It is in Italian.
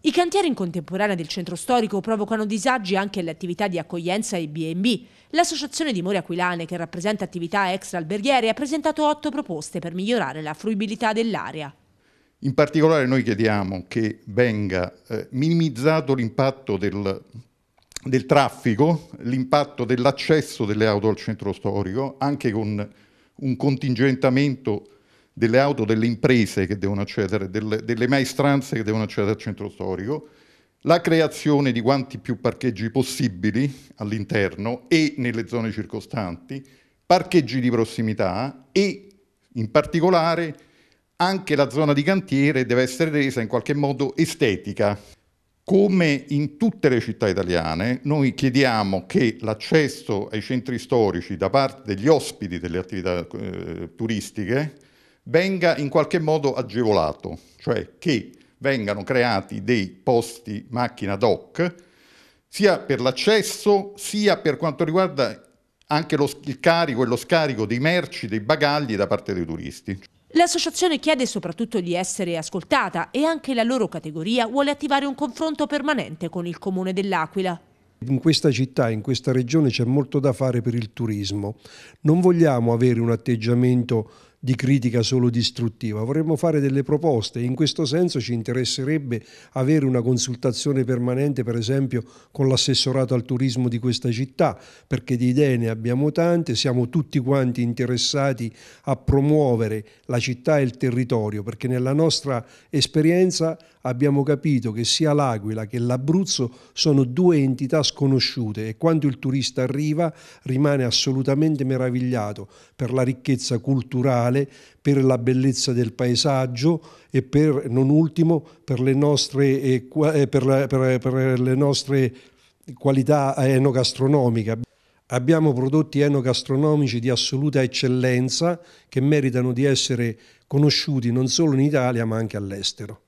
I cantieri in contemporanea del centro storico provocano disagi anche alle attività di accoglienza e B&B. L'associazione di More Aquilane, che rappresenta attività extra alberghiere, ha presentato otto proposte per migliorare la fruibilità dell'area. In particolare noi chiediamo che venga eh, minimizzato l'impatto del, del traffico, l'impatto dell'accesso delle auto al centro storico, anche con un contingentamento delle auto delle imprese che devono accedere, delle, delle maestranze che devono accedere al centro storico, la creazione di quanti più parcheggi possibili all'interno e nelle zone circostanti, parcheggi di prossimità e in particolare anche la zona di cantiere deve essere resa in qualche modo estetica. Come in tutte le città italiane, noi chiediamo che l'accesso ai centri storici da parte degli ospiti delle attività eh, turistiche venga in qualche modo agevolato, cioè che vengano creati dei posti macchina doc sia per l'accesso sia per quanto riguarda anche lo, il carico e lo scarico dei merci, dei bagagli da parte dei turisti. L'associazione chiede soprattutto di essere ascoltata e anche la loro categoria vuole attivare un confronto permanente con il comune dell'Aquila. In questa città, in questa regione c'è molto da fare per il turismo. Non vogliamo avere un atteggiamento di critica solo distruttiva, vorremmo fare delle proposte e in questo senso ci interesserebbe avere una consultazione permanente per esempio con l'assessorato al turismo di questa città, perché di idee ne abbiamo tante, siamo tutti quanti interessati a promuovere la città e il territorio, perché nella nostra esperienza abbiamo capito che sia l'Aquila che l'Abruzzo sono due entità sconosciute e quando il turista arriva rimane assolutamente meravigliato per la ricchezza culturale culturale, per la bellezza del paesaggio e per, non ultimo, per le nostre, eh, eh, per, per, per le nostre qualità enogastronomiche. Abbiamo prodotti enogastronomici di assoluta eccellenza che meritano di essere conosciuti non solo in Italia ma anche all'estero.